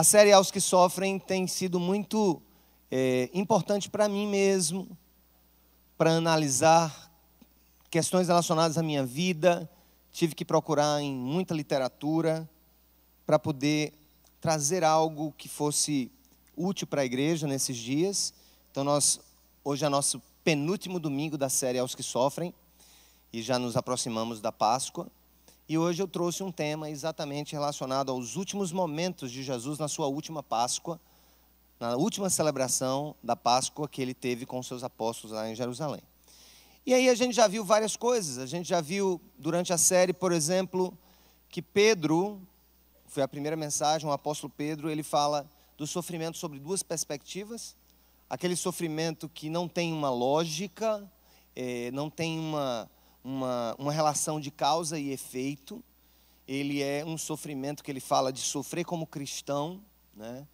A série Aos que Sofrem tem sido muito é, importante para mim mesmo, para analisar questões relacionadas à minha vida. Tive que procurar em muita literatura para poder trazer algo que fosse útil para a igreja nesses dias. Então, nós, hoje é nosso penúltimo domingo da série Aos que Sofrem e já nos aproximamos da Páscoa. E hoje eu trouxe um tema exatamente relacionado aos últimos momentos de Jesus na sua última Páscoa, na última celebração da Páscoa que ele teve com seus apóstolos lá em Jerusalém. E aí a gente já viu várias coisas. A gente já viu durante a série, por exemplo, que Pedro, foi a primeira mensagem, o apóstolo Pedro, ele fala do sofrimento sobre duas perspectivas. Aquele sofrimento que não tem uma lógica, eh, não tem uma uma, uma relação de causa e efeito. Ele é um sofrimento que ele fala de sofrer como cristão, né?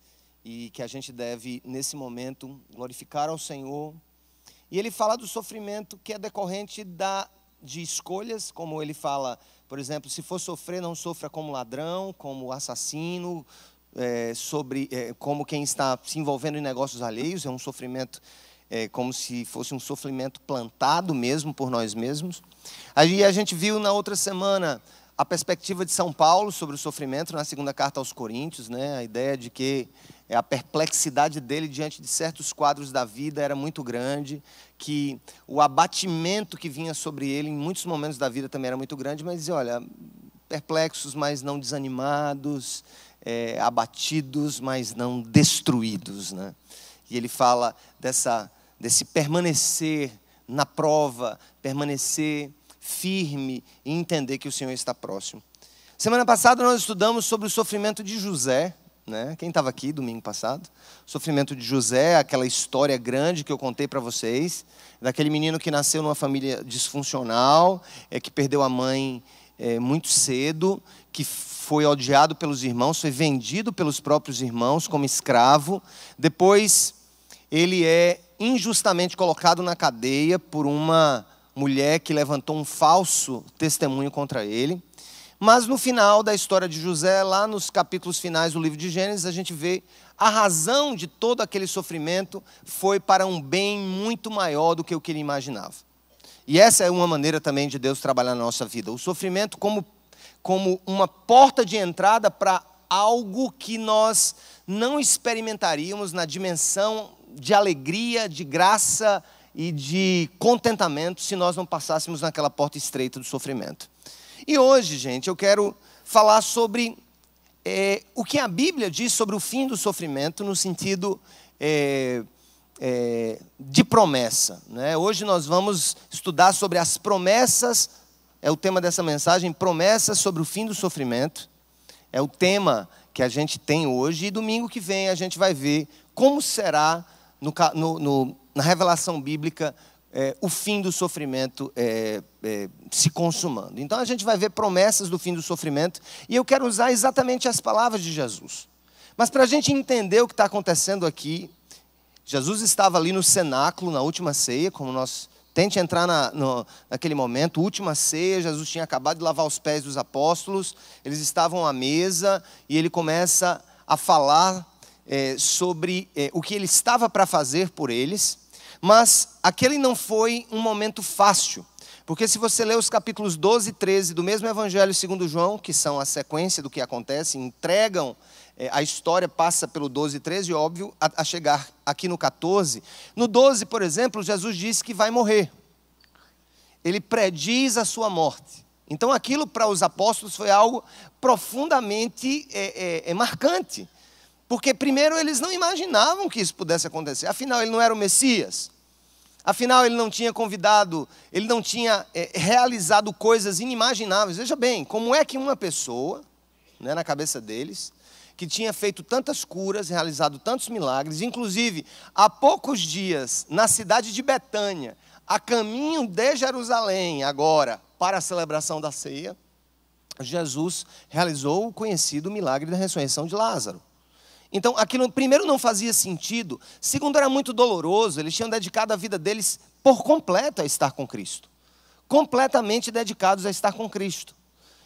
e que a gente deve, nesse momento, glorificar ao Senhor. E ele fala do sofrimento que é decorrente da, de escolhas, como ele fala, por exemplo, se for sofrer, não sofra como ladrão, como assassino, é, sobre é, como quem está se envolvendo em negócios alheios, é um sofrimento é, como se fosse um sofrimento plantado mesmo por nós mesmos. Aí a gente viu na outra semana a perspectiva de São Paulo sobre o sofrimento na segunda carta aos Coríntios, né? A ideia de que a perplexidade dele diante de certos quadros da vida era muito grande, que o abatimento que vinha sobre ele em muitos momentos da vida também era muito grande, mas dizia, olha, perplexos, mas não desanimados, é, abatidos, mas não destruídos, né? E ele fala dessa, desse permanecer na prova, permanecer firme e entender que o Senhor está próximo. Semana passada nós estudamos sobre o sofrimento de José, né? Quem estava aqui domingo passado? O sofrimento de José, aquela história grande que eu contei para vocês, daquele menino que nasceu numa família disfuncional, é que perdeu a mãe é, muito cedo, que foi odiado pelos irmãos, foi vendido pelos próprios irmãos como escravo, depois ele é injustamente colocado na cadeia por uma mulher que levantou um falso testemunho contra ele. Mas no final da história de José, lá nos capítulos finais do livro de Gênesis, a gente vê a razão de todo aquele sofrimento foi para um bem muito maior do que o que ele imaginava. E essa é uma maneira também de Deus trabalhar na nossa vida. O sofrimento como, como uma porta de entrada para algo que nós não experimentaríamos na dimensão de alegria, de graça e de contentamento se nós não passássemos naquela porta estreita do sofrimento. E hoje, gente, eu quero falar sobre é, o que a Bíblia diz sobre o fim do sofrimento no sentido é, é, de promessa. Né? Hoje nós vamos estudar sobre as promessas, é o tema dessa mensagem, promessas sobre o fim do sofrimento. É o tema que a gente tem hoje, e domingo que vem a gente vai ver como será no, no, no, na revelação bíblica, é, o fim do sofrimento é, é, se consumando. Então a gente vai ver promessas do fim do sofrimento, e eu quero usar exatamente as palavras de Jesus. Mas para a gente entender o que está acontecendo aqui, Jesus estava ali no cenáculo, na última ceia, como nós. Tente entrar na, no, naquele momento, última ceia, Jesus tinha acabado de lavar os pés dos apóstolos, eles estavam à mesa e ele começa a falar é, sobre é, o que ele estava para fazer por eles, mas aquele não foi um momento fácil. Porque se você ler os capítulos 12 e 13 do mesmo Evangelho segundo João, que são a sequência do que acontece, entregam, é, a história passa pelo 12 e 13, óbvio, a, a chegar aqui no 14. No 12, por exemplo, Jesus diz que vai morrer. Ele prediz a sua morte. Então aquilo para os apóstolos foi algo profundamente é, é, é marcante. Porque, primeiro, eles não imaginavam que isso pudesse acontecer. Afinal, ele não era o Messias. Afinal, ele não tinha convidado, ele não tinha é, realizado coisas inimagináveis. Veja bem, como é que uma pessoa, né, na cabeça deles, que tinha feito tantas curas, realizado tantos milagres, inclusive há poucos dias, na cidade de Betânia, a caminho de Jerusalém, agora, para a celebração da ceia, Jesus realizou o conhecido milagre da ressurreição de Lázaro. Então, aquilo, primeiro, não fazia sentido. Segundo, era muito doloroso. Eles tinham dedicado a vida deles por completo a estar com Cristo. Completamente dedicados a estar com Cristo.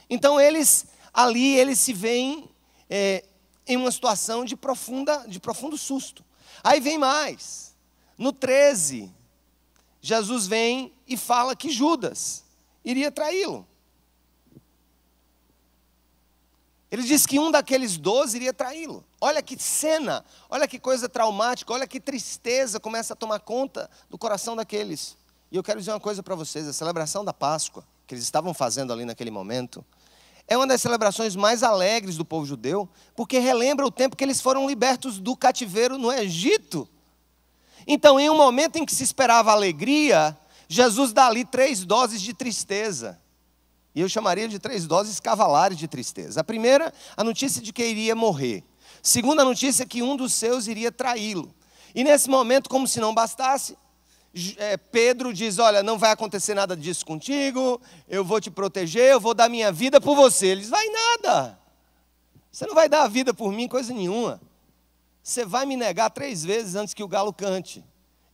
Então, eles, ali, eles se veem é, em uma situação de, profunda, de profundo susto. Aí vem mais. No 13, Jesus vem e fala que Judas iria traí-lo. Ele diz que um daqueles doze iria traí-lo. Olha que cena, olha que coisa traumática, olha que tristeza começa a tomar conta do coração daqueles. E eu quero dizer uma coisa para vocês: a celebração da Páscoa, que eles estavam fazendo ali naquele momento, é uma das celebrações mais alegres do povo judeu, porque relembra o tempo que eles foram libertos do cativeiro no Egito. Então, em um momento em que se esperava alegria, Jesus dá ali três doses de tristeza. E eu chamaria de três doses cavalares de tristeza. A primeira, a notícia de que iria morrer. Segunda notícia é que um dos seus iria traí-lo. E nesse momento, como se não bastasse, é, Pedro diz: Olha, não vai acontecer nada disso contigo, eu vou te proteger, eu vou dar minha vida por você. Ele diz: Vai nada, você não vai dar a vida por mim, coisa nenhuma. Você vai me negar três vezes antes que o galo cante.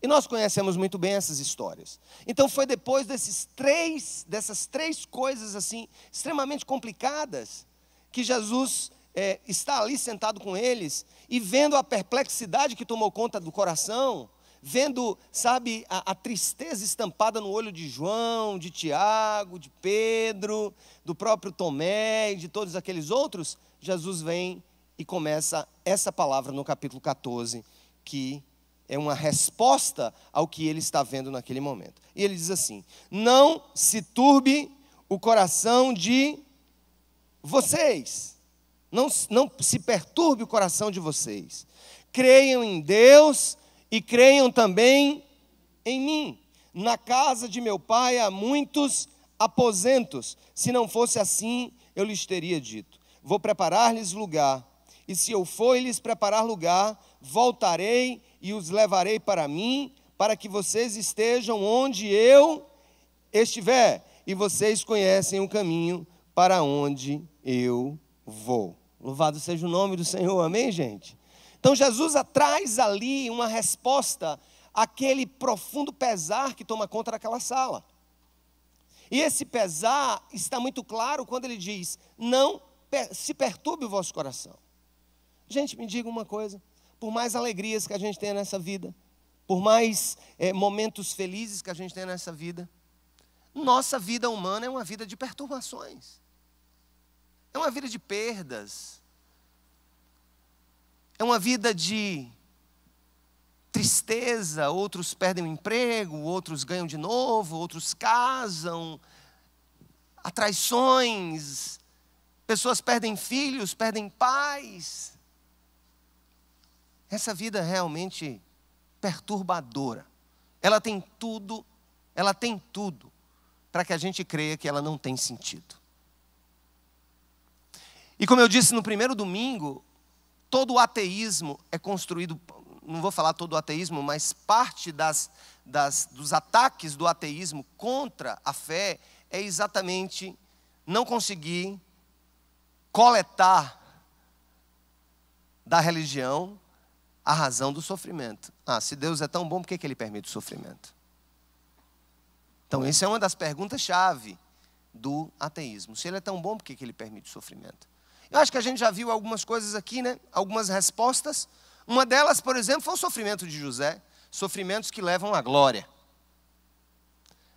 E nós conhecemos muito bem essas histórias. Então foi depois desses três, dessas três coisas assim extremamente complicadas que Jesus é, está ali sentado com eles e vendo a perplexidade que tomou conta do coração, vendo, sabe, a, a, tristeza estampada no olho de João, de Tiago, de Pedro, do próprio Tomé e de todos aqueles outros, Jesus vem e começa essa palavra no capítulo 14, que é uma resposta ao que ele está vendo naquele momento. E ele diz assim: Não se turbe o coração de vocês. Não, não se perturbe o coração de vocês. Creiam em Deus e creiam também em mim. Na casa de meu pai há muitos aposentos. Se não fosse assim, eu lhes teria dito: Vou preparar-lhes lugar. E se eu for lhes preparar lugar, voltarei e os levarei para mim, para que vocês estejam onde eu estiver. E vocês conhecem o caminho para onde eu vou. Louvado seja o nome do Senhor, amém, gente? Então Jesus traz ali uma resposta àquele profundo pesar que toma conta daquela sala. E esse pesar está muito claro quando ele diz: Não se perturbe o vosso coração. Gente, me diga uma coisa: por mais alegrias que a gente tenha nessa vida, por mais é, momentos felizes que a gente tenha nessa vida, nossa vida humana é uma vida de perturbações. É uma vida de perdas. É uma vida de tristeza, outros perdem o emprego, outros ganham de novo, outros casam, há traições, pessoas perdem filhos, perdem pais. Essa vida é realmente perturbadora. Ela tem tudo, ela tem tudo para que a gente creia que ela não tem sentido. E como eu disse no primeiro domingo, todo o ateísmo é construído, não vou falar todo o ateísmo, mas parte das, das, dos ataques do ateísmo contra a fé é exatamente não conseguir coletar da religião a razão do sofrimento. Ah, se Deus é tão bom, por que, que ele permite o sofrimento? Então, essa é uma das perguntas-chave do ateísmo. Se ele é tão bom, por que, que ele permite o sofrimento? Eu acho que a gente já viu algumas coisas aqui, né? Algumas respostas. Uma delas, por exemplo, foi o sofrimento de José, sofrimentos que levam à glória.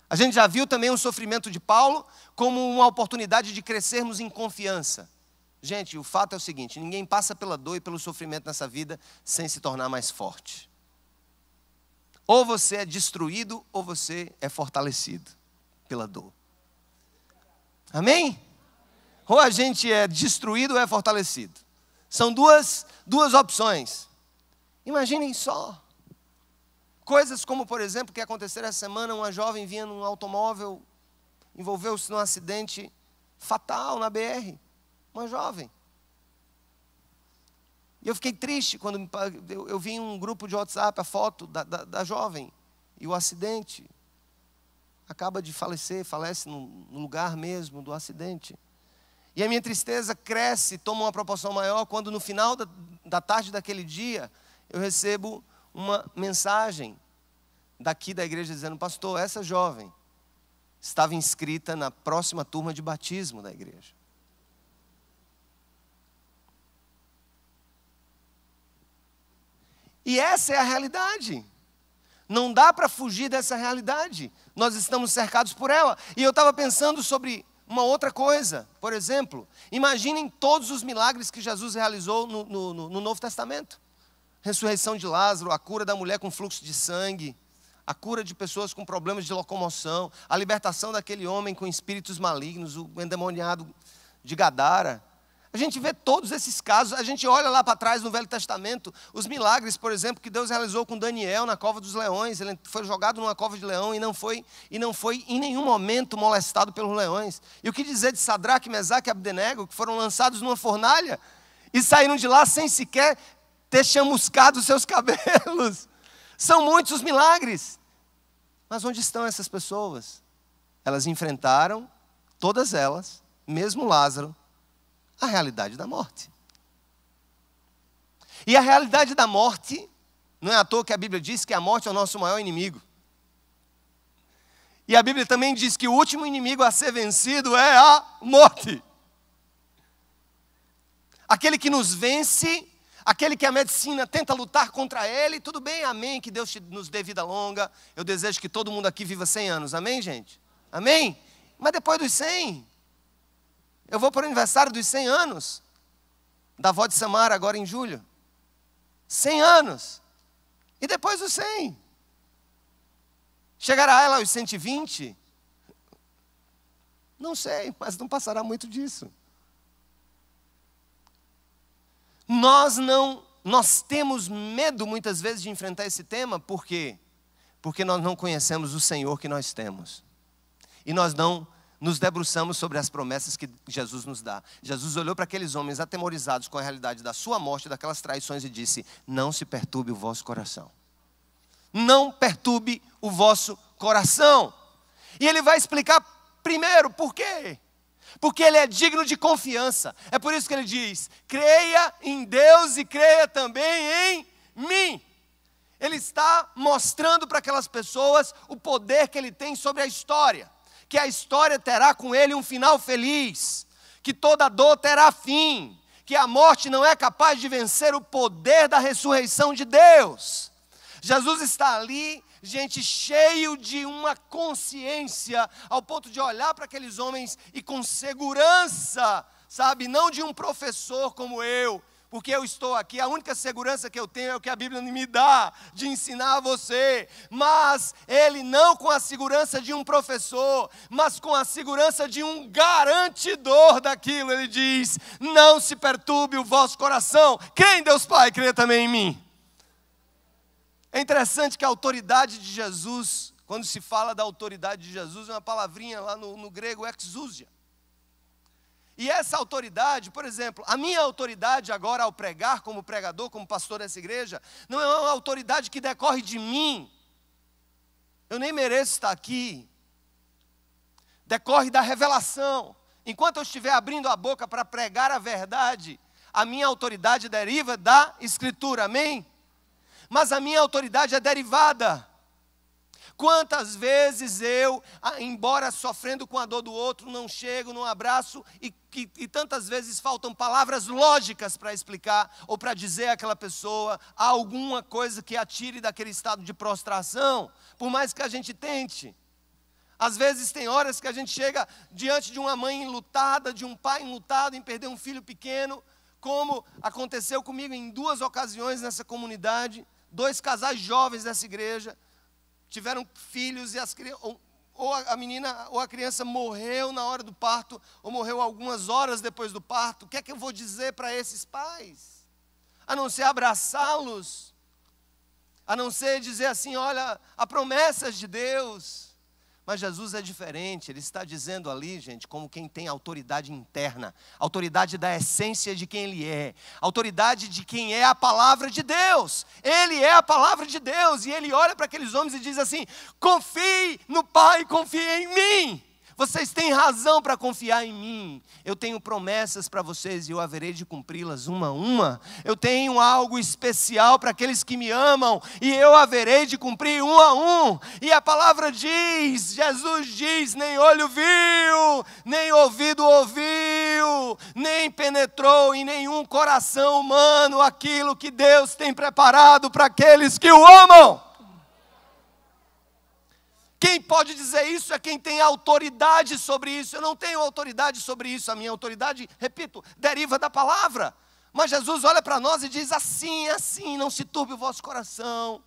A gente já viu também o sofrimento de Paulo como uma oportunidade de crescermos em confiança. Gente, o fato é o seguinte: ninguém passa pela dor e pelo sofrimento nessa vida sem se tornar mais forte. Ou você é destruído ou você é fortalecido pela dor. Amém? Ou a gente é destruído ou é fortalecido. São duas, duas opções. Imaginem só. Coisas como, por exemplo, que aconteceram essa semana: uma jovem vinha num automóvel, envolveu-se num acidente fatal na BR. Uma jovem. E eu fiquei triste quando eu, eu vi em um grupo de WhatsApp a foto da, da, da jovem e o acidente acaba de falecer, falece no, lugar mesmo do acidente. E a minha tristeza cresce, toma uma proporção maior, quando no final da, da tarde daquele dia eu recebo uma mensagem daqui da igreja dizendo: Pastor, essa jovem estava inscrita na próxima turma de batismo da igreja. E essa é a realidade. Não dá para fugir dessa realidade. Nós estamos cercados por ela. E eu estava pensando sobre uma outra coisa, por exemplo, imaginem todos os milagres que Jesus realizou no, no, no Novo Testamento: ressurreição de Lázaro, a cura da mulher com fluxo de sangue, a cura de pessoas com problemas de locomoção, a libertação daquele homem com espíritos malignos, o endemoniado de Gadara. A gente vê todos esses casos, a gente olha lá para trás no Velho Testamento, os milagres, por exemplo, que Deus realizou com Daniel na cova dos leões, ele foi jogado numa cova de leão e não foi e não foi em nenhum momento molestado pelos leões. E o que dizer de Sadraque, Mesaque e Abdenego, que foram lançados numa fornalha e saíram de lá sem sequer ter chamuscado seus cabelos. São muitos os milagres. Mas onde estão essas pessoas? Elas enfrentaram, todas elas, mesmo Lázaro, a realidade da morte. E a realidade da morte, não é à toa que a Bíblia diz que a morte é o nosso maior inimigo. E a Bíblia também diz que o último inimigo a ser vencido é a morte. Aquele que nos vence, aquele que a medicina tenta lutar contra ele, tudo bem, amém, que Deus nos dê vida longa. Eu desejo que todo mundo aqui viva 100 anos, amém, gente? Amém? Mas depois dos 100, eu vou para o aniversário dos 100 anos da avó de Samara, agora em julho. 100 anos. E depois os 100. Chegará ela aos 120? Não sei, mas não passará muito disso. Nós não, nós temos medo muitas vezes de enfrentar esse tema, por quê? Porque nós não conhecemos o Senhor que nós temos. E nós não nos debruçamos sobre as promessas que Jesus nos dá. Jesus olhou para aqueles homens atemorizados com a realidade da sua morte, daquelas traições, e disse: Não se perturbe o vosso coração. Não perturbe o vosso coração. E ele vai explicar primeiro por quê. Porque ele é digno de confiança. É por isso que ele diz: creia em Deus e creia também em mim. Ele está mostrando para aquelas pessoas o poder que ele tem sobre a história que a história terá com ele um final feliz, que toda dor terá fim, que a morte não é capaz de vencer o poder da ressurreição de Deus. Jesus está ali, gente, cheio de uma consciência, ao ponto de olhar para aqueles homens e com segurança, sabe, não de um professor como eu, porque eu estou aqui, a única segurança que eu tenho é o que a Bíblia me dá de ensinar a você. Mas ele não com a segurança de um professor, mas com a segurança de um garantidor daquilo. Ele diz: Não se perturbe o vosso coração. Quem Deus Pai, crê também em mim. É interessante que a autoridade de Jesus, quando se fala da autoridade de Jesus, é uma palavrinha lá no, no grego exousia e essa autoridade, por exemplo, a minha autoridade agora ao pregar, como pregador, como pastor dessa igreja, não é uma autoridade que decorre de mim. Eu nem mereço estar aqui. Decorre da revelação. Enquanto eu estiver abrindo a boca para pregar a verdade, a minha autoridade deriva da Escritura, amém? Mas a minha autoridade é derivada. Quantas vezes eu, embora sofrendo com a dor do outro, não chego, não abraço e que, que tantas vezes faltam palavras lógicas para explicar ou para dizer àquela pessoa alguma coisa que a tire daquele estado de prostração, por mais que a gente tente. Às vezes tem horas que a gente chega diante de uma mãe enlutada, de um pai enlutado em perder um filho pequeno, como aconteceu comigo em duas ocasiões nessa comunidade, dois casais jovens dessa igreja tiveram filhos e as, ou a menina ou a criança morreu na hora do parto, ou morreu algumas horas depois do parto, o que é que eu vou dizer para esses pais? A não ser abraçá-los, a não ser dizer assim: olha, a promessas de Deus mas Jesus é diferente, ele está dizendo ali, gente, como quem tem autoridade interna, autoridade da essência de quem ele é, autoridade de quem é a palavra de Deus. Ele é a palavra de Deus e ele olha para aqueles homens e diz assim: confie no Pai, confie em mim. Vocês têm razão para confiar em mim. Eu tenho promessas para vocês e eu haverei de cumpri-las uma a uma. Eu tenho algo especial para aqueles que me amam e eu haverei de cumprir um a um. E a palavra diz: Jesus diz: nem olho viu, nem ouvido ouviu, nem penetrou em nenhum coração humano aquilo que Deus tem preparado para aqueles que o amam. Quem pode dizer isso é quem tem autoridade sobre isso. Eu não tenho autoridade sobre isso. A minha autoridade, repito, deriva da palavra. Mas Jesus olha para nós e diz: assim, assim, não se turbe o vosso coração,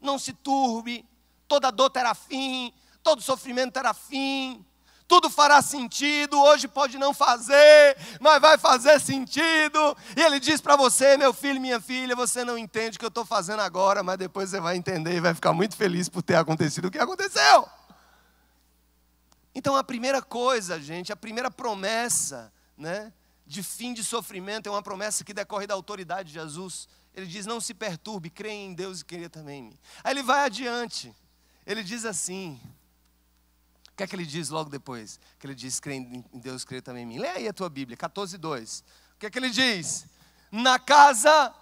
não se turbe, toda dor terá fim, todo sofrimento terá fim, tudo fará sentido, hoje pode não fazer, mas vai fazer sentido. E ele diz para você, meu filho, minha filha, você não entende o que eu estou fazendo agora, mas depois você vai entender e vai ficar muito feliz por ter acontecido o que aconteceu. Então a primeira coisa, gente, a primeira promessa, né, de fim de sofrimento é uma promessa que decorre da autoridade de Jesus. Ele diz: "Não se perturbe, creia em Deus e creia também em mim". Aí ele vai adiante. Ele diz assim: o que é que ele diz logo depois? Que ele diz, crê em Deus, crê também em mim. Lê aí a tua Bíblia, 14, 2. O que é que ele diz? Na casa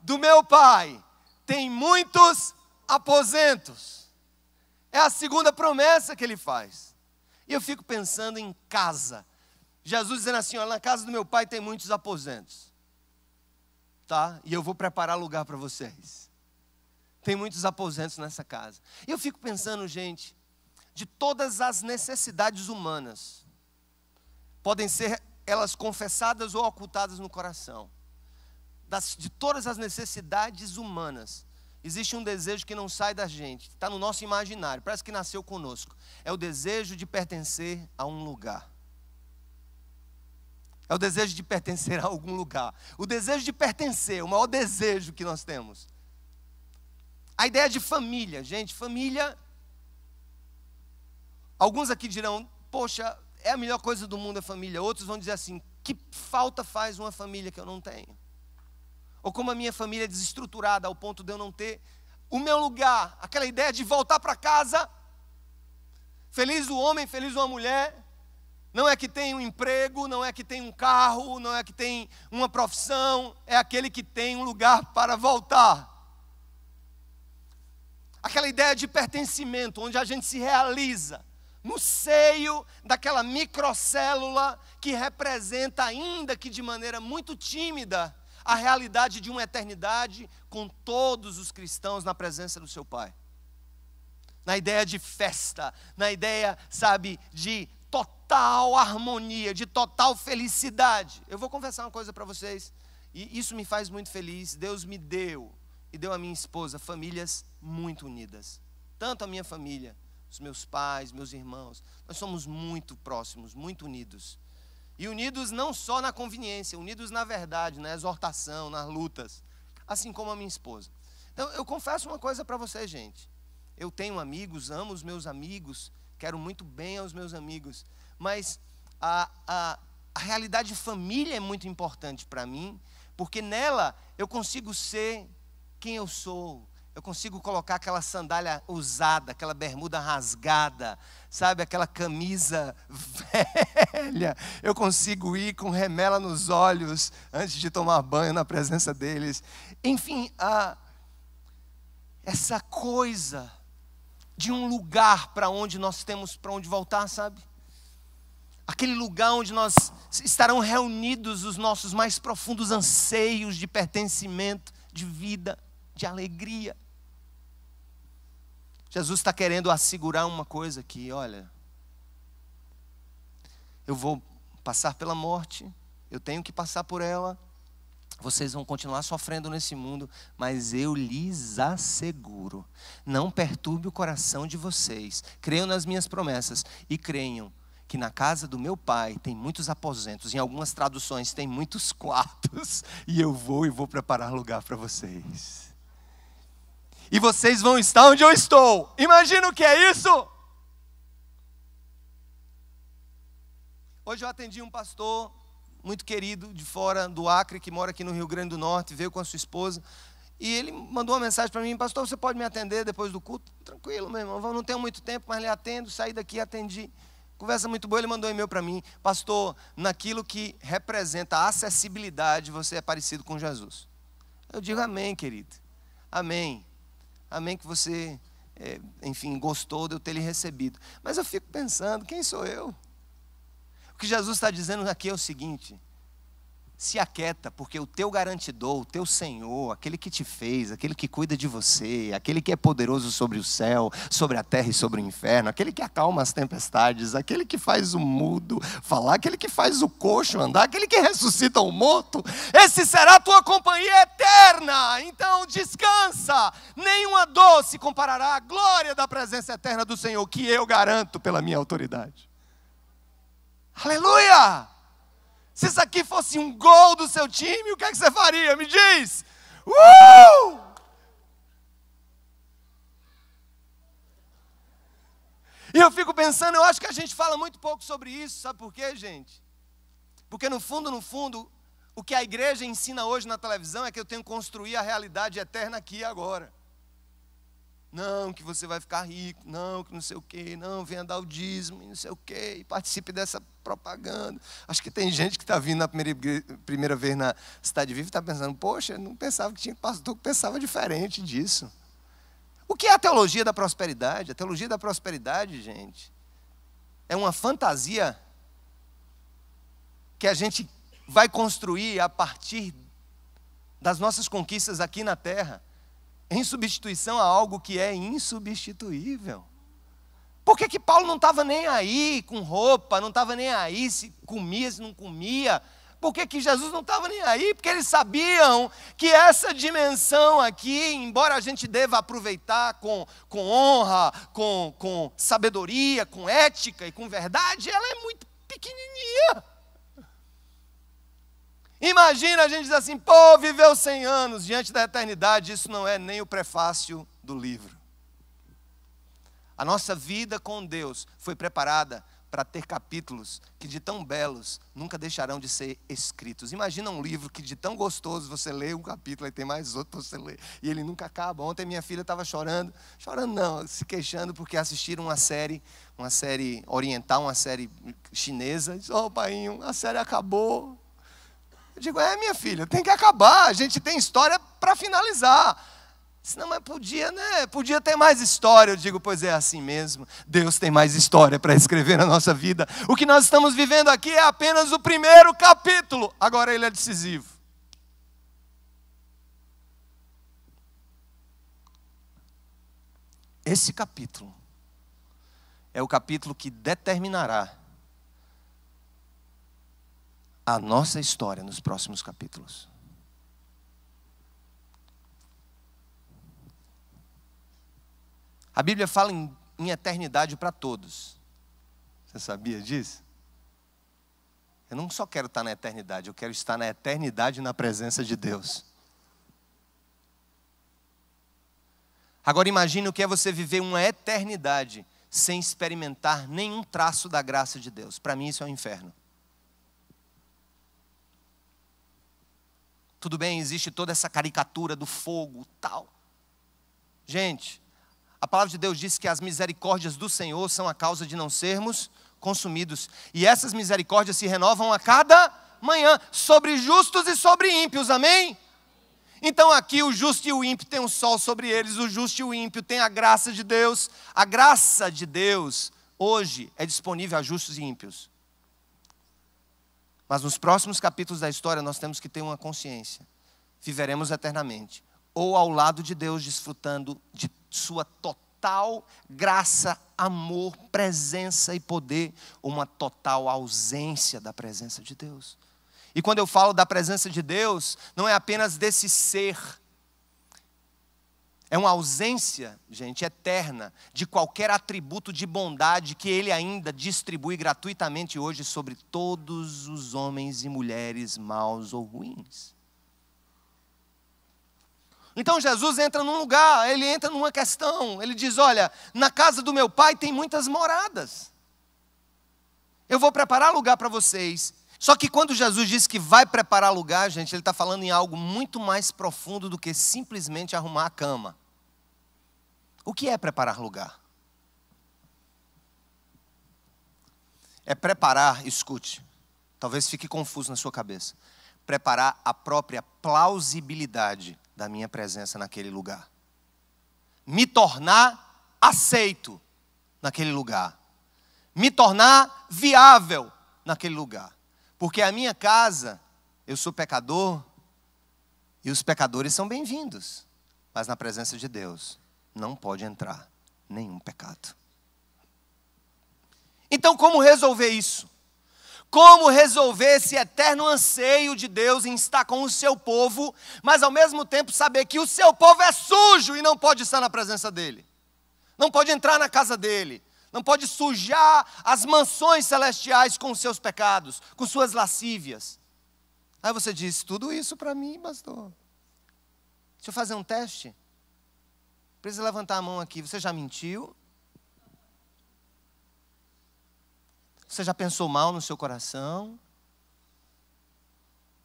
do meu pai tem muitos aposentos. É a segunda promessa que ele faz. E eu fico pensando em casa. Jesus dizendo assim: "Olha, na casa do meu pai tem muitos aposentos. Tá? E eu vou preparar lugar para vocês. Tem muitos aposentos nessa casa. E eu fico pensando, gente, de todas as necessidades humanas. Podem ser elas confessadas ou ocultadas no coração. Das, de todas as necessidades humanas, existe um desejo que não sai da gente, está no nosso imaginário, parece que nasceu conosco. É o desejo de pertencer a um lugar. É o desejo de pertencer a algum lugar. O desejo de pertencer, o maior desejo que nós temos. A ideia de família, gente, família Alguns aqui dirão, poxa, é a melhor coisa do mundo a família. Outros vão dizer assim, que falta faz uma família que eu não tenho? Ou como a minha família é desestruturada ao ponto de eu não ter o meu lugar, aquela ideia de voltar para casa. Feliz o homem, feliz uma mulher. Não é que tem um emprego, não é que tem um carro, não é que tem uma profissão, é aquele que tem um lugar para voltar. Aquela ideia de pertencimento, onde a gente se realiza no seio daquela microcélula que representa, ainda que de maneira muito tímida, a realidade de uma eternidade com todos os cristãos na presença do seu Pai. Na ideia de festa, na ideia, sabe, de total harmonia, de total felicidade. Eu vou confessar uma coisa para vocês, e isso me faz muito feliz. Deus me deu e deu à minha esposa famílias muito unidas. Tanto a minha família os meus pais, meus irmãos. Nós somos muito próximos, muito unidos. E unidos não só na conveniência, unidos na verdade, na exortação, nas lutas, assim como a minha esposa. Então, eu confesso uma coisa para vocês, gente. Eu tenho amigos, amo os meus amigos, quero muito bem aos meus amigos, mas a, a, a realidade de família é muito importante para mim, porque nela eu consigo ser quem eu sou, eu consigo colocar aquela sandália usada, aquela bermuda rasgada, sabe, aquela camisa velha. Eu consigo ir com remela nos olhos antes de tomar banho na presença deles. Enfim, a, essa coisa de um lugar para onde nós temos para onde voltar, sabe? Aquele lugar onde nós estarão reunidos os nossos mais profundos anseios de pertencimento, de vida, de alegria. Jesus está querendo assegurar uma coisa aqui, olha. Eu vou passar pela morte, eu tenho que passar por ela. Vocês vão continuar sofrendo nesse mundo, mas eu lhes asseguro: não perturbe o coração de vocês. Creiam nas minhas promessas e creiam que na casa do meu pai tem muitos aposentos, em algumas traduções tem muitos quartos, e eu vou e vou preparar lugar para vocês e vocês vão estar onde eu estou. Imagina o que é isso! Hoje eu atendi um pastor muito querido de fora do Acre, que mora aqui no Rio Grande do Norte, veio com a sua esposa. E ele mandou uma mensagem para mim, pastor, você pode me atender depois do culto? Tranquilo, meu irmão, não tenho muito tempo, mas lhe atendo, saí daqui e atendi. Conversa muito boa, ele mandou um e-mail para mim, pastor, naquilo que representa a acessibilidade, você é parecido com Jesus. Eu digo amém, querido. Amém. Amém que você, é, enfim, gostou de eu ter lhe recebido. Mas eu fico pensando, quem sou eu? O que Jesus está dizendo aqui é o seguinte: se aquieta, porque o teu garantidor, o teu Senhor, aquele que te fez, aquele que cuida de você, aquele que é poderoso sobre o céu, sobre a terra e sobre o inferno, aquele que acalma as tempestades, aquele que faz o mudo falar, aquele que faz o coxo andar, aquele que ressuscita o morto, esse será a tua companhia eterna. Então descansa, nenhuma dor se comparará à glória da presença eterna do Senhor, que eu garanto pela minha autoridade. Aleluia! Se isso aqui fosse um gol do seu time, o que, é que você faria? Me diz! Uh! E eu fico pensando, eu acho que a gente fala muito pouco sobre isso, sabe por quê, gente? Porque no fundo, no fundo, o que a igreja ensina hoje na televisão é que eu tenho que construir a realidade eterna aqui e agora. Não, que você vai ficar rico, não, que não sei o quê, não, venha dar o dízimo, não sei o quê, e participe dessa propaganda. Acho que tem gente que está vindo na primeira, primeira vez na Cidade Viva e está pensando, poxa, não pensava que tinha pastor que pensava diferente disso. O que é a teologia da prosperidade? A teologia da prosperidade, gente, é uma fantasia que a gente vai construir a partir das nossas conquistas aqui na terra, em substituição a algo que é insubstituível. Por que, que Paulo não estava nem aí com roupa, não estava nem aí se comia, se não comia? Por que, que Jesus não estava nem aí? Porque eles sabiam que essa dimensão aqui, embora a gente deva aproveitar com, com honra, com, com sabedoria, com ética e com verdade, ela é muito pequenininha. Imagina a gente dizer assim, pô, viveu 100 anos diante da eternidade, isso não é nem o prefácio do livro. A nossa vida com Deus foi preparada para ter capítulos que de tão belos nunca deixarão de ser escritos. Imagina um livro que de tão gostoso você lê um capítulo e tem mais outro para você ler e ele nunca acaba. Ontem minha filha estava chorando, chorando não, se queixando porque assistiram uma série, uma série oriental, uma série chinesa. Diz: "Oh, pai, a série acabou". Eu digo: "É, minha filha, tem que acabar. A gente tem história para finalizar". Senão, mas podia, né? Podia ter mais história. Eu digo, pois é assim mesmo. Deus tem mais história para escrever na nossa vida. O que nós estamos vivendo aqui é apenas o primeiro capítulo. Agora ele é decisivo. Esse capítulo é o capítulo que determinará a nossa história nos próximos capítulos. A Bíblia fala em, em eternidade para todos. Você sabia disso? Eu não só quero estar na eternidade, eu quero estar na eternidade na presença de Deus. Agora imagine o que é você viver uma eternidade sem experimentar nenhum traço da graça de Deus. Para mim isso é um inferno. Tudo bem, existe toda essa caricatura do fogo, tal. Gente, a palavra de Deus diz que as misericórdias do Senhor são a causa de não sermos consumidos. E essas misericórdias se renovam a cada manhã, sobre justos e sobre ímpios, amém? Então aqui o justo e o ímpio tem o um sol sobre eles, o justo e o ímpio tem a graça de Deus. A graça de Deus hoje é disponível a justos e ímpios. Mas nos próximos capítulos da história nós temos que ter uma consciência. Viveremos eternamente, ou ao lado de Deus, desfrutando de sua total graça, amor, presença e poder, uma total ausência da presença de Deus. E quando eu falo da presença de Deus, não é apenas desse ser. É uma ausência, gente, eterna de qualquer atributo de bondade que ele ainda distribui gratuitamente hoje sobre todos os homens e mulheres maus ou ruins. Então Jesus entra num lugar, ele entra numa questão, ele diz: Olha, na casa do meu pai tem muitas moradas. Eu vou preparar lugar para vocês. Só que quando Jesus diz que vai preparar lugar, gente, ele está falando em algo muito mais profundo do que simplesmente arrumar a cama. O que é preparar lugar? É preparar, escute, talvez fique confuso na sua cabeça, preparar a própria plausibilidade da minha presença naquele lugar. Me tornar aceito naquele lugar. Me tornar viável naquele lugar. Porque a minha casa, eu sou pecador e os pecadores são bem-vindos. Mas na presença de Deus não pode entrar nenhum pecado. Então, como resolver isso? como resolver esse eterno anseio de Deus em estar com o seu povo, mas ao mesmo tempo saber que o seu povo é sujo e não pode estar na presença dele, não pode entrar na casa dele, não pode sujar as mansões celestiais com seus pecados, com suas lascívias. Aí você diz: tudo isso para mim pastor. Deixa eu fazer um teste. Precisa levantar a mão aqui. Você já mentiu? Você já pensou mal no seu coração?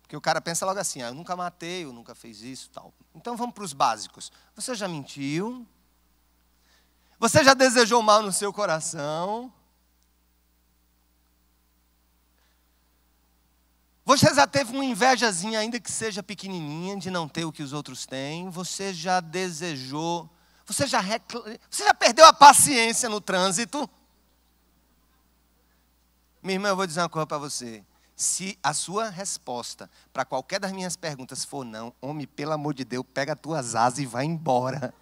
Porque o cara pensa logo assim: ah, eu nunca matei, eu nunca fiz isso, tal. Então vamos para os básicos. Você já mentiu? Você já desejou mal no seu coração? Você já teve uma invejazinha, ainda que seja pequenininha, de não ter o que os outros têm? Você já desejou? Você já, você já perdeu a paciência no trânsito? Minha irmã, eu vou dizer uma coisa para você. Se a sua resposta para qualquer das minhas perguntas for não, homem, pelo amor de Deus, pega tuas asas e vai embora.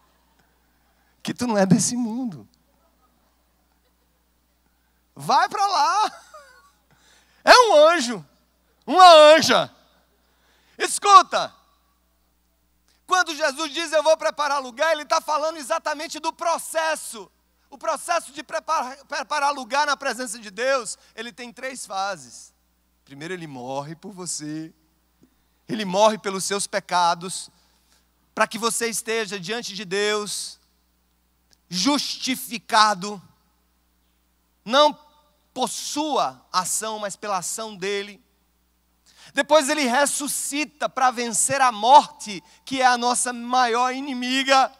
Que tu não é desse mundo. Vai para lá. É um anjo. Uma anja. Escuta. Quando Jesus diz eu vou preparar lugar, ele está falando exatamente do processo. O processo de preparar, preparar lugar na presença de Deus, ele tem três fases. Primeiro, ele morre por você, ele morre pelos seus pecados, para que você esteja diante de Deus, justificado, não por sua ação, mas pela ação dele. Depois ele ressuscita para vencer a morte, que é a nossa maior inimiga.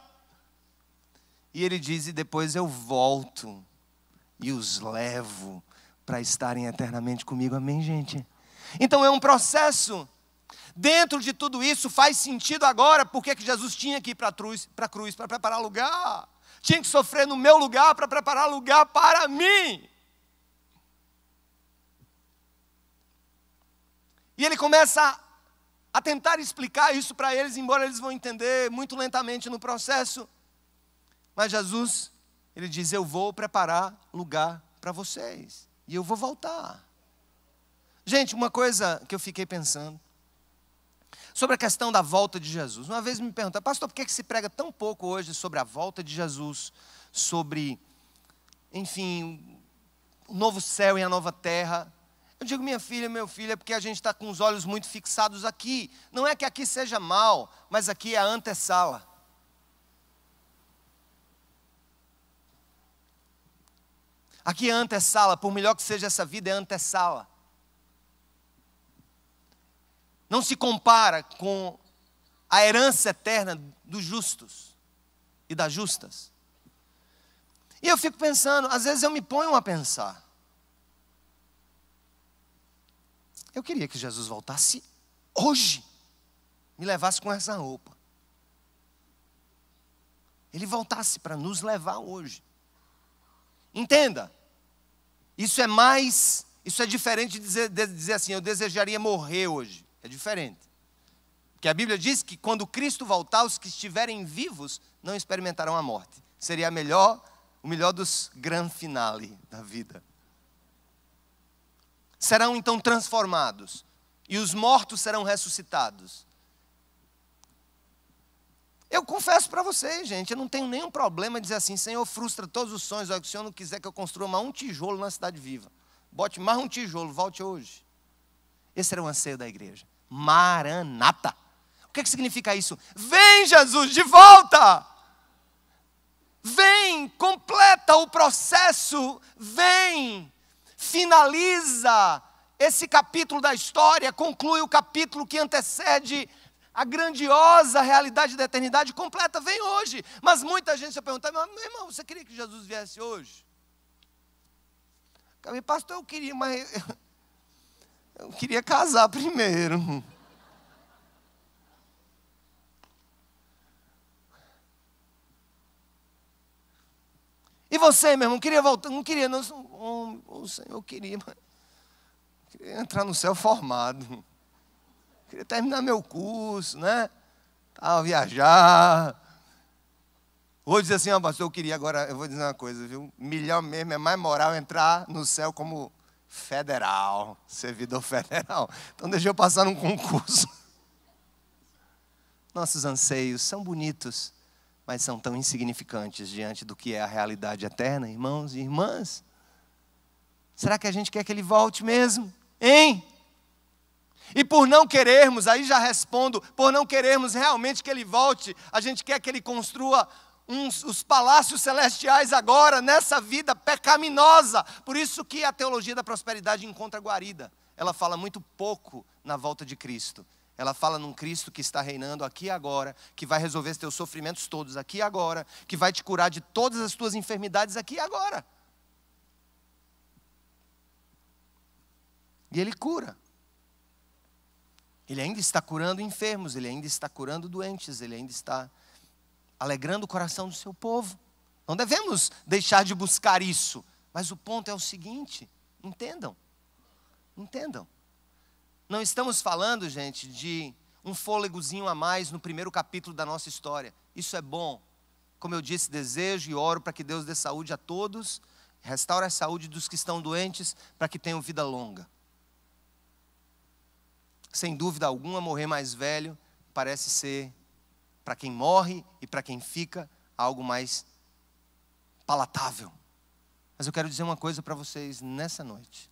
E ele diz: E depois eu volto e os levo para estarem eternamente comigo. Amém, gente? Então é um processo. Dentro de tudo isso faz sentido agora porque que Jesus tinha que ir para a cruz para preparar lugar. Tinha que sofrer no meu lugar para preparar lugar para mim. E ele começa a tentar explicar isso para eles, embora eles vão entender muito lentamente no processo. Mas Jesus, ele diz: Eu vou preparar lugar para vocês, e eu vou voltar. Gente, uma coisa que eu fiquei pensando sobre a questão da volta de Jesus. Uma vez me perguntaram, pastor, por que, é que se prega tão pouco hoje sobre a volta de Jesus, sobre, enfim, o novo céu e a nova terra? Eu digo, minha filha, meu filho, é porque a gente está com os olhos muito fixados aqui. Não é que aqui seja mal, mas aqui é a antessala. Aqui é antessala, por melhor que seja essa vida, é antessala. Não se compara com a herança eterna dos justos e das justas. E eu fico pensando, às vezes eu me ponho a pensar. Eu queria que Jesus voltasse hoje, me levasse com essa roupa. Ele voltasse para nos levar hoje. Entenda, isso é mais, isso é diferente de dizer, de dizer assim, eu desejaria morrer hoje. É diferente. Porque a Bíblia diz que quando Cristo voltar, os que estiverem vivos não experimentarão a morte. Seria melhor, o melhor dos gran finale da vida. Serão então transformados e os mortos serão ressuscitados. Eu confesso para vocês, gente, eu não tenho nenhum problema em dizer assim, Senhor, frustra todos os sonhos, olha, que o Senhor não quiser que eu construa mais um tijolo na cidade viva. Bote mais um tijolo, volte hoje. Esse era o anseio da igreja. Maranata. O que, é que significa isso? Vem, Jesus, de volta! Vem, completa o processo, vem, finaliza esse capítulo da história, conclui o capítulo que antecede a grandiosa realidade da eternidade completa vem hoje. Mas muita gente se pergunta, meu irmão, você queria que Jesus viesse hoje? Acabei, pastor, eu queria, mas eu, eu queria casar primeiro. E você, meu irmão, queria voltar, não queria, não, o, o Senhor queria, mas queria entrar no céu formado. Queria terminar meu curso, né? a viajar. Vou dizer assim, ó, pastor, eu queria agora, eu vou dizer uma coisa, viu? Melhor mesmo, é mais moral entrar no céu como federal, servidor federal. Então deixa eu passar num concurso. Nossos anseios são bonitos, mas são tão insignificantes diante do que é a realidade eterna, irmãos e irmãs. Será que a gente quer que ele volte mesmo? Hein? E por não querermos, aí já respondo, por não querermos realmente que ele volte, a gente quer que ele construa uns, os palácios celestiais agora, nessa vida pecaminosa. Por isso que a teologia da prosperidade encontra guarida. Ela fala muito pouco na volta de Cristo. Ela fala num Cristo que está reinando aqui e agora, que vai resolver teus sofrimentos todos aqui e agora, que vai te curar de todas as tuas enfermidades aqui e agora. E Ele cura. Ele ainda está curando enfermos, ele ainda está curando doentes, ele ainda está alegrando o coração do seu povo. Não devemos deixar de buscar isso. Mas o ponto é o seguinte: entendam, entendam. Não estamos falando, gente, de um fôlegozinho a mais no primeiro capítulo da nossa história. Isso é bom. Como eu disse, desejo e oro para que Deus dê saúde a todos, restaure a saúde dos que estão doentes, para que tenham vida longa. Sem dúvida alguma, morrer mais velho parece ser, para quem morre e para quem fica, algo mais palatável. Mas eu quero dizer uma coisa para vocês nessa noite.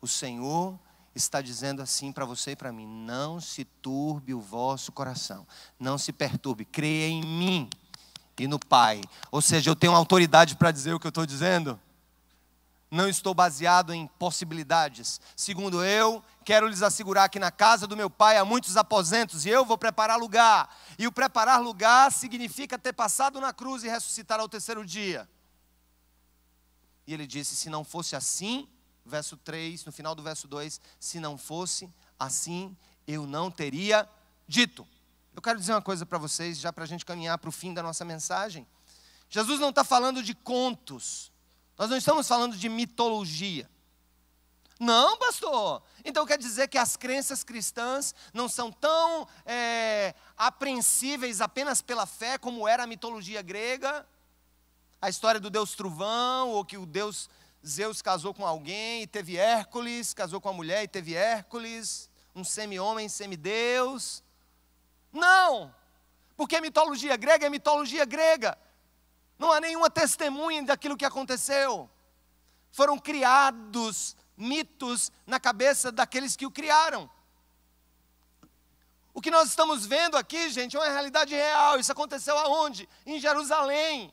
O Senhor está dizendo assim para você e para mim: não se turbe o vosso coração, não se perturbe, creia em mim e no Pai. Ou seja, eu tenho autoridade para dizer o que eu estou dizendo? não estou baseado em possibilidades. Segundo, eu quero lhes assegurar que na casa do meu pai há muitos aposentos e eu vou preparar lugar. E o preparar lugar significa ter passado na cruz e ressuscitar ao terceiro dia. E ele disse: se não fosse assim, verso 3, no final do verso 2, se não fosse assim, eu não teria dito. Eu quero dizer uma coisa para vocês, já para a gente caminhar para o fim da nossa mensagem. Jesus não está falando de contos, nós não estamos falando de mitologia. Não, pastor. Então quer dizer que as crenças cristãs não são tão é, apreensíveis apenas pela fé como era a mitologia grega? A história do deus Truvão, ou que o deus Zeus casou com alguém e teve Hércules, casou com a mulher e teve Hércules, um semi-homem, semi-deus. Não! Porque a mitologia grega é mitologia grega. Não há nenhuma testemunha daquilo que aconteceu. Foram criados mitos na cabeça daqueles que o criaram. O que nós estamos vendo aqui, gente, é uma realidade real. Isso aconteceu aonde? Em Jerusalém.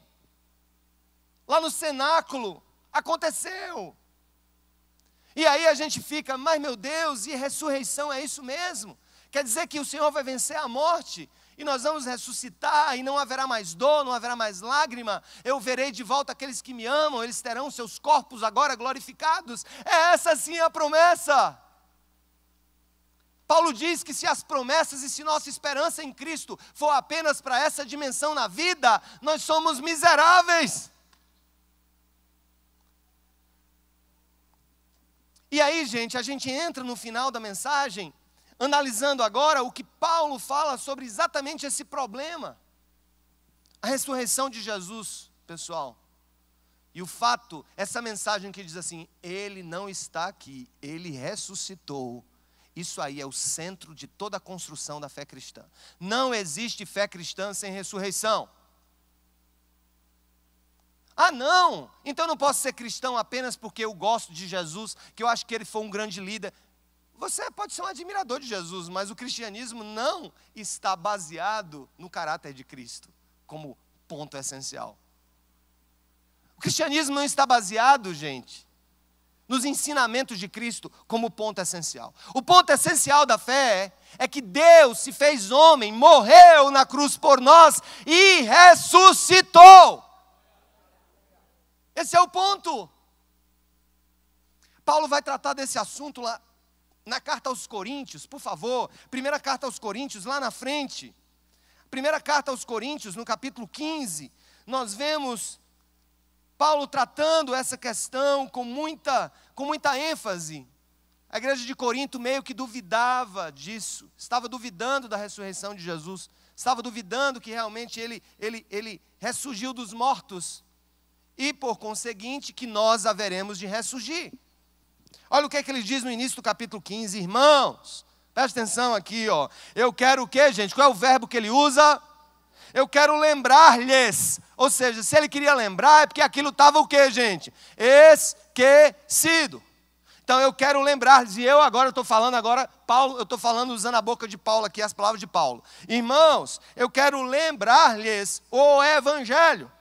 Lá no cenáculo. Aconteceu. E aí a gente fica, mas meu Deus, e ressurreição é isso mesmo? Quer dizer que o Senhor vai vencer a morte? e nós vamos ressuscitar, e não haverá mais dor, não haverá mais lágrima, eu verei de volta aqueles que me amam, eles terão seus corpos agora glorificados. É essa sim a promessa. Paulo diz que se as promessas e se nossa esperança em Cristo for apenas para essa dimensão na vida, nós somos miseráveis. E aí, gente, a gente entra no final da mensagem analisando agora o que Paulo fala sobre exatamente esse problema. A ressurreição de Jesus, pessoal. E o fato, essa mensagem que diz assim: Ele não está aqui, ele ressuscitou. Isso aí é o centro de toda a construção da fé cristã. Não existe fé cristã sem ressurreição. Ah, não! Então eu não posso ser cristão apenas porque eu gosto de Jesus, que eu acho que ele foi um grande líder. Você pode ser um admirador de Jesus, mas o cristianismo não está baseado no caráter de Cristo como ponto essencial. O cristianismo não está baseado, gente, nos ensinamentos de Cristo como ponto essencial. O ponto essencial da fé é, é que Deus se fez homem, morreu na cruz por nós e ressuscitou. Esse é o ponto. Paulo vai tratar desse assunto lá na carta aos Coríntios, por favor, primeira carta aos Coríntios, lá na frente, primeira carta aos Coríntios, no capítulo 15, nós vemos Paulo tratando essa questão com muita, com muita ênfase. A igreja de Corinto meio que duvidava disso, estava duvidando da ressurreição de Jesus, estava duvidando que realmente ele, ele, ele ressurgiu dos mortos e, por conseguinte, que nós haveremos de ressurgir. Olha o que, é que ele diz no início do capítulo 15, irmãos. Presta atenção aqui, ó. Eu quero o quê, gente? Qual é o verbo que ele usa? Eu quero lembrar-lhes. Ou seja, se ele queria lembrar, é porque aquilo estava o quê, gente? Esquecido. Então eu quero lembrar-lhes, e eu agora estou falando agora, Paulo, eu estou falando usando a boca de Paulo aqui, as palavras de Paulo. Irmãos, eu quero lembrar-lhes o evangelho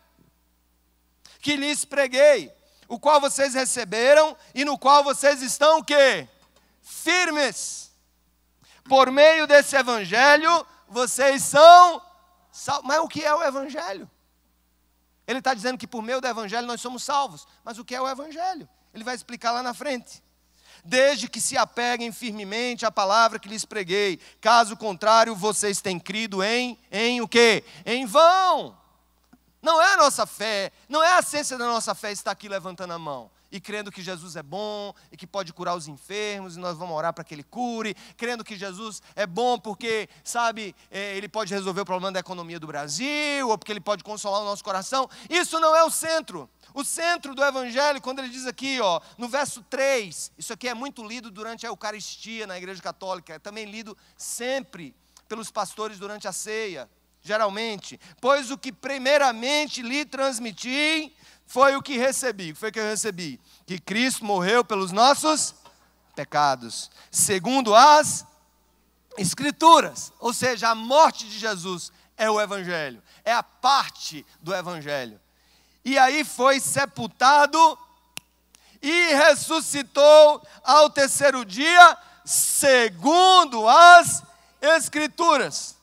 que lhes preguei o qual vocês receberam e no qual vocês estão que firmes. Por meio desse evangelho, vocês são salvos. Mas o que é o evangelho? Ele está dizendo que por meio do evangelho nós somos salvos. Mas o que é o evangelho? Ele vai explicar lá na frente desde que se apeguem firmemente à palavra que lhes preguei. Caso contrário, vocês têm crido em em o quê? Em vão. Não é a nossa fé, não é a essência da nossa fé estar aqui levantando a mão e crendo que Jesus é bom e que pode curar os enfermos e nós vamos orar para que ele cure, crendo que Jesus é bom porque, sabe, é, ele pode resolver o problema da economia do Brasil ou porque ele pode consolar o nosso coração. Isso não é o centro. O centro do evangelho, quando ele diz aqui, ó, no verso 3, isso aqui é muito lido durante a Eucaristia na Igreja Católica, é também lido sempre pelos pastores durante a ceia geralmente, pois o que primeiramente lhe transmiti foi o que recebi. O que foi que eu recebi? Que Cristo morreu pelos nossos pecados, segundo as Escrituras, ou seja, a morte de Jesus é o Evangelho, é a parte do Evangelho. E aí foi sepultado e ressuscitou ao terceiro dia, segundo as Escrituras.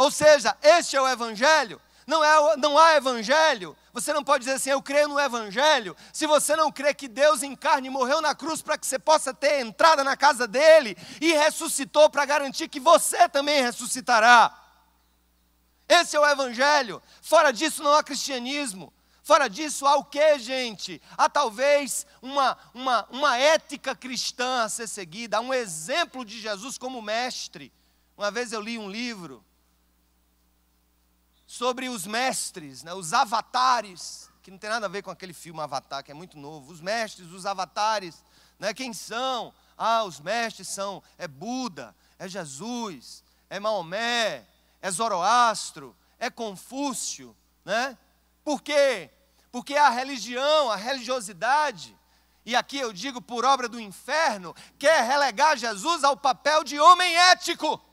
Ou seja, este é o Evangelho. Não, é, não há Evangelho. Você não pode dizer assim, eu creio no Evangelho. Se você não crê que Deus encarne e morreu na cruz para que você possa ter entrada na casa dele e ressuscitou para garantir que você também ressuscitará. Esse é o Evangelho. Fora disso não há cristianismo. Fora disso, há o que, gente? Há talvez uma, uma, uma ética cristã a ser seguida, há um exemplo de Jesus como mestre. Uma vez eu li um livro sobre os mestres, né, os avatares, que não tem nada a ver com aquele filme Avatar, que é muito novo. Os mestres, os avatares, né, quem são? Ah, os mestres são é Buda, é Jesus, é Maomé, é Zoroastro, é Confúcio, né? Por quê? Porque a religião, a religiosidade, e aqui eu digo por obra do inferno, quer relegar Jesus ao papel de homem ético.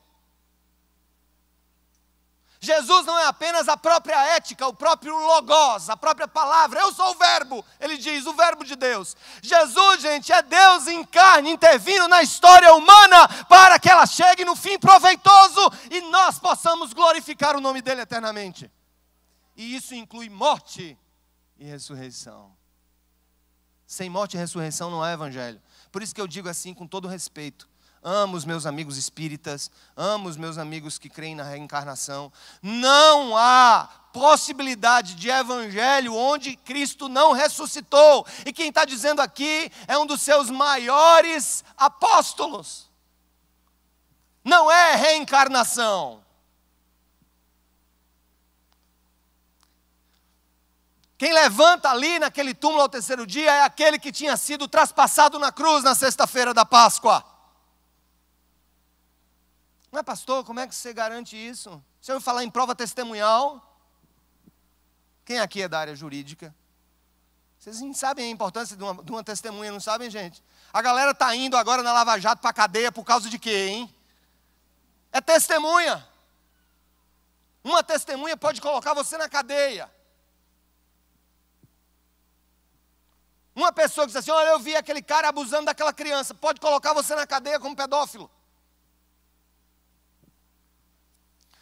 Jesus não é apenas a própria ética, o próprio logos, a própria palavra. Eu sou o Verbo, ele diz, o Verbo de Deus. Jesus, gente, é Deus em carne, intervindo na história humana para que ela chegue no fim proveitoso e nós possamos glorificar o nome dele eternamente. E isso inclui morte e ressurreição. Sem morte e ressurreição não há evangelho. Por isso que eu digo assim, com todo respeito: Amo os meus amigos espíritas, amo os meus amigos que creem na reencarnação. Não há possibilidade de evangelho onde Cristo não ressuscitou. E quem está dizendo aqui é um dos seus maiores apóstolos. Não é reencarnação. Quem levanta ali naquele túmulo ao terceiro dia é aquele que tinha sido traspassado na cruz na sexta-feira da Páscoa. Não é pastor, como é que você garante isso? Você ouviu falar em prova testemunhal? Quem aqui é da área jurídica? Vocês não sabem a importância de uma, de uma testemunha, não sabem, gente? A galera está indo agora na Lava Jato para a cadeia por causa de quê, hein? É testemunha. Uma testemunha pode colocar você na cadeia. Uma pessoa que diz assim: Olha, eu vi aquele cara abusando daquela criança, pode colocar você na cadeia como pedófilo.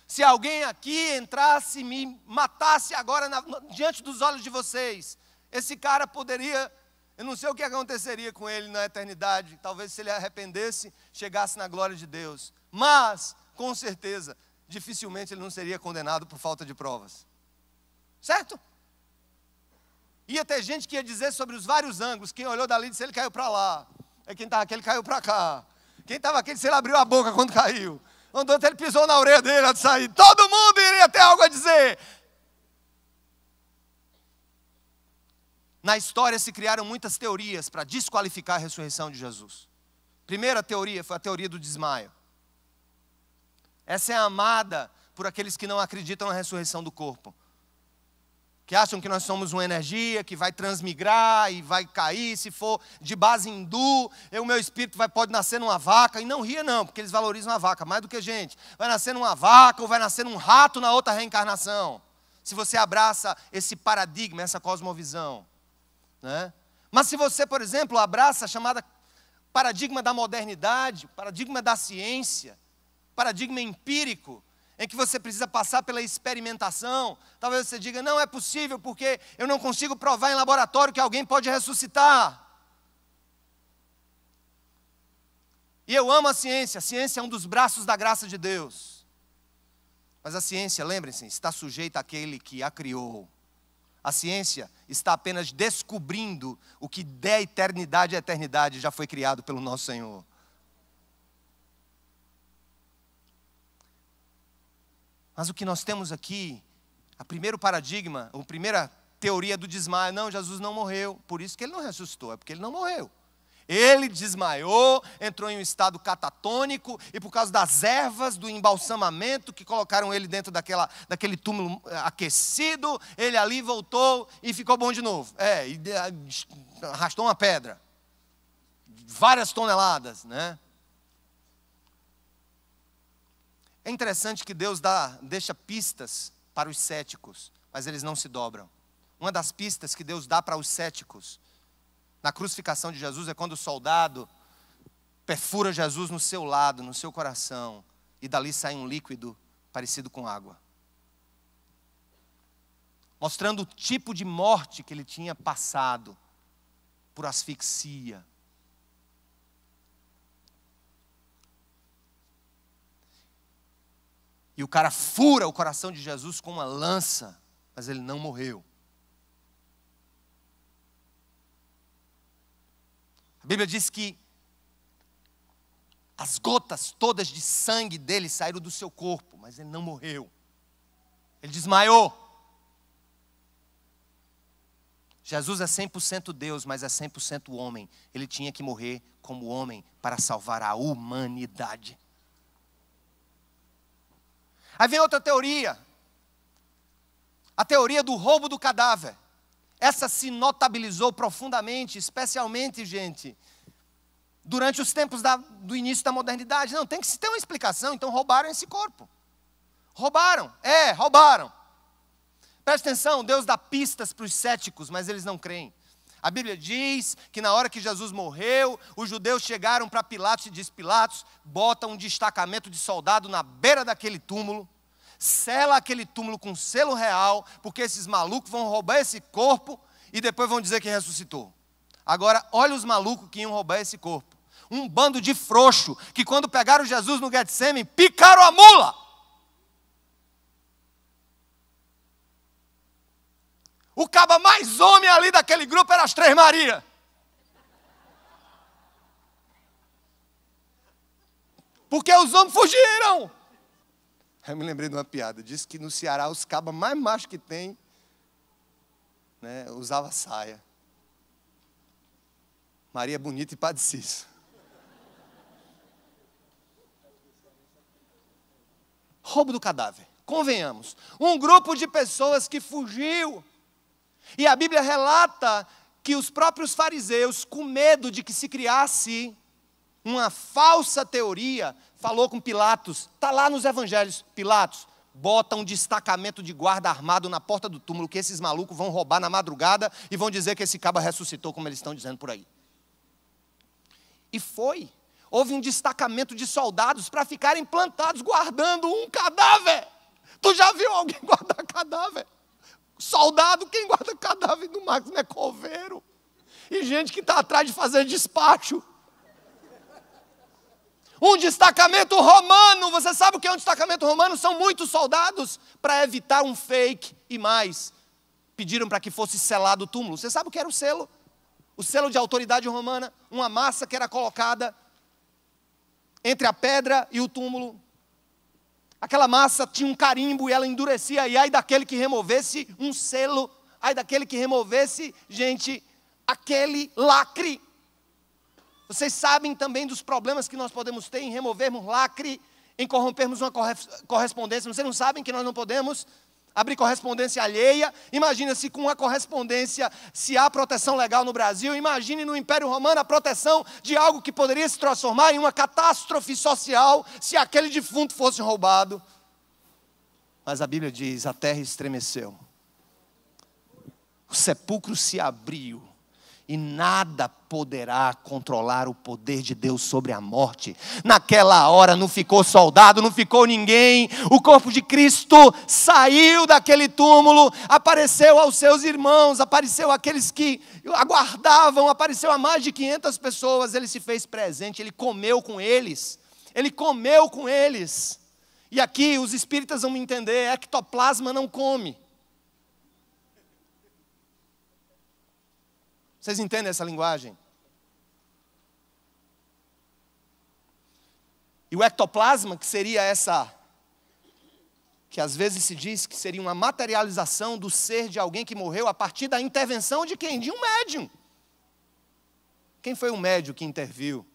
Se alguém aqui entrasse e me matasse agora na, diante dos olhos de vocês, esse cara poderia, eu não sei o que aconteceria com ele na eternidade, talvez se ele arrependesse, chegasse na glória de Deus. Mas, com certeza, dificilmente ele não seria condenado por falta de provas. Certo? Ia ter gente que ia dizer sobre os vários ângulos. Quem olhou dali disse ele caiu para lá. É quem estava aqui, ele caiu para cá. Quem estava aqui disse ele abriu a boca quando caiu. Andou até ele pisou na orelha dele antes de sair. Todo mundo iria ter algo a dizer. Na história se criaram muitas teorias para desqualificar a ressurreição de Jesus. Primeira teoria foi a teoria do desmaio. Essa é amada por aqueles que não acreditam na ressurreição do corpo que acham que nós somos uma energia que vai transmigrar e vai cair, se for de base hindu, o meu espírito vai, pode nascer numa vaca, e não ria não, porque eles valorizam a vaca mais do que a gente. Vai nascer numa vaca ou vai nascer num rato na outra reencarnação. Se você abraça esse paradigma, essa cosmovisão. Né? Mas se você, por exemplo, abraça a chamada paradigma da modernidade, paradigma da ciência, paradigma empírico, em que você precisa passar pela experimentação. Talvez você diga: não é possível, porque eu não consigo provar em laboratório que alguém pode ressuscitar. E eu amo a ciência, a ciência é um dos braços da graça de Deus. Mas a ciência, lembrem-se, está sujeita àquele que a criou. A ciência está apenas descobrindo o que da eternidade à eternidade já foi criado pelo nosso Senhor. Mas o que nós temos aqui, a primeiro paradigma, a primeira teoria do desmaio, não, Jesus não morreu, por isso que ele não ressuscitou, é porque ele não morreu. Ele desmaiou, entrou em um estado catatônico e por causa das ervas do embalsamamento que colocaram ele dentro daquela, daquele túmulo eh, aquecido, ele ali voltou e ficou bom de novo. É, e arrastou uma pedra, várias toneladas, né? É interessante que Deus dá, deixa pistas para os céticos, mas eles não se dobram. Uma das pistas que Deus dá para os céticos na crucificação de Jesus é quando o soldado perfura Jesus no seu lado, no seu coração, e dali sai um líquido parecido com água mostrando o tipo de morte que ele tinha passado por asfixia, E o cara fura o coração de Jesus com uma lança, mas ele não morreu. A Bíblia diz que as gotas todas de sangue dele saíram do seu corpo, mas ele não morreu. Ele desmaiou. Jesus é 100% Deus, mas é 100% homem. Ele tinha que morrer como homem para salvar a humanidade. Aí vem outra teoria, a teoria do roubo do cadáver. Essa se notabilizou profundamente, especialmente, gente, durante os tempos da, do início da modernidade. Não, tem que ter uma explicação, então roubaram esse corpo. Roubaram, é, roubaram. Presta atenção, Deus dá pistas para os céticos, mas eles não creem. A Bíblia diz que na hora que Jesus morreu, os judeus chegaram para Pilatos e diz: Pilatos, bota um destacamento de soldado na beira daquele túmulo, sela aquele túmulo com selo real, porque esses malucos vão roubar esse corpo e depois vão dizer que ressuscitou. Agora, olha os malucos que iam roubar esse corpo. Um bando de frouxo que, quando pegaram Jesus no Getsemane, picaram a mula O caba mais homem ali daquele grupo era as Três Maria. Porque os homens fugiram. Eu me lembrei de uma piada. Diz que no Ceará os cabas mais machos que tem né, usava saia. Maria Bonita e Padre Roubo do cadáver. Convenhamos. Um grupo de pessoas que fugiu e a Bíblia relata que os próprios fariseus, com medo de que se criasse uma falsa teoria, falou com Pilatos. Está lá nos evangelhos, Pilatos, bota um destacamento de guarda armado na porta do túmulo que esses malucos vão roubar na madrugada e vão dizer que esse caba ressuscitou, como eles estão dizendo por aí. E foi. Houve um destacamento de soldados para ficarem plantados guardando um cadáver. Tu já viu alguém guardar cadáver? Soldado, quem guarda cadáver do máximo é coveiro. E gente que está atrás de fazer despacho. Um destacamento romano, você sabe o que é um destacamento romano? São muitos soldados para evitar um fake e mais. Pediram para que fosse selado o túmulo. Você sabe o que era o selo? O selo de autoridade romana, uma massa que era colocada entre a pedra e o túmulo Aquela massa tinha um carimbo e ela endurecia, e ai daquele que removesse um selo, ai daquele que removesse, gente, aquele lacre. Vocês sabem também dos problemas que nós podemos ter em removermos lacre, em corrompermos uma correspondência. Vocês não sabem que nós não podemos abrir correspondência alheia. Imagina se com a correspondência, se há proteção legal no Brasil, imagine no Império Romano a proteção de algo que poderia se transformar em uma catástrofe social se aquele defunto fosse roubado. Mas a Bíblia diz: a terra estremeceu, o sepulcro se abriu e nada poderá controlar o poder de Deus sobre a morte. Naquela hora não ficou soldado, não ficou ninguém. O corpo de Cristo saiu daquele túmulo, apareceu aos seus irmãos, apareceu àqueles que aguardavam, apareceu a mais de 500 pessoas. Ele se fez presente, ele comeu com eles. Ele comeu com eles. E aqui os espíritas vão me entender: ectoplasma não come. Vocês entendem essa linguagem? E o ectoplasma, que seria essa, que às vezes se diz que seria uma materialização do ser de alguém que morreu a partir da intervenção de quem? De um médium. Quem foi o médium que interviu?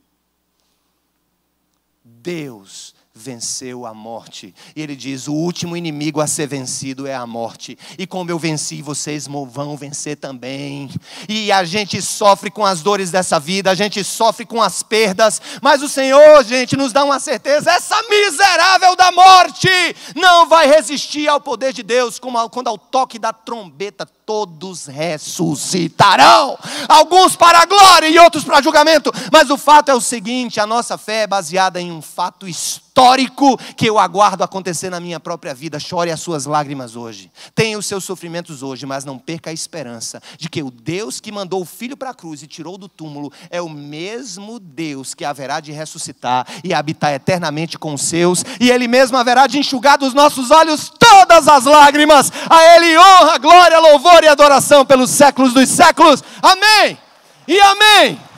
Deus venceu a morte. E ele diz: O último inimigo a ser vencido é a morte. E como eu venci, vocês vão vencer também. E a gente sofre com as dores dessa vida, a gente sofre com as perdas, mas o Senhor, gente, nos dá uma certeza: essa miserável da morte não vai resistir ao poder de Deus, como quando ao toque da trombeta todos ressuscitarão. Alguns para a glória e outros para julgamento. Mas o fato é o seguinte: a nossa fé é baseada em um fato histórico histórico que eu aguardo acontecer na minha própria vida. Chore as suas lágrimas hoje. Tenha os seus sofrimentos hoje, mas não perca a esperança de que o Deus que mandou o filho para a cruz e tirou do túmulo é o mesmo Deus que haverá de ressuscitar e habitar eternamente com os seus, e ele mesmo haverá de enxugar dos nossos olhos todas as lágrimas. A ele honra, glória, louvor e adoração pelos séculos dos séculos. Amém. E amém.